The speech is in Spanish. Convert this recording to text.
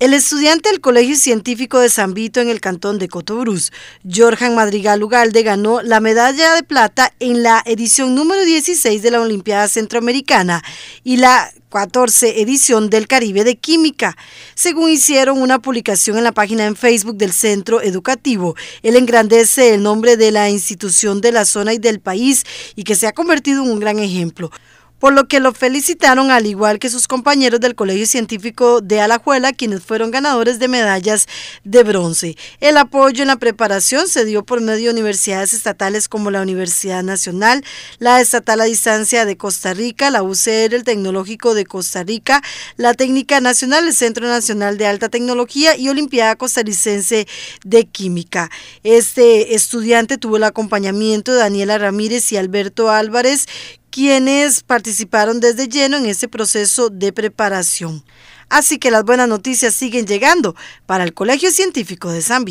El estudiante del Colegio Científico de San Vito en el cantón de Cotobruz, Jorjan Madrigal Ugalde, ganó la medalla de plata en la edición número 16 de la Olimpiada Centroamericana y la 14 edición del Caribe de Química. Según hicieron una publicación en la página en Facebook del Centro Educativo, él engrandece el nombre de la institución de la zona y del país y que se ha convertido en un gran ejemplo por lo que lo felicitaron al igual que sus compañeros del Colegio Científico de Alajuela, quienes fueron ganadores de medallas de bronce. El apoyo en la preparación se dio por medio de universidades estatales como la Universidad Nacional, la Estatal a Distancia de Costa Rica, la UCR, el Tecnológico de Costa Rica, la Técnica Nacional, el Centro Nacional de Alta Tecnología y Olimpiada Costarricense de Química. Este estudiante tuvo el acompañamiento de Daniela Ramírez y Alberto Álvarez, quienes participaron desde lleno en ese proceso de preparación. Así que las buenas noticias siguen llegando para el Colegio Científico de San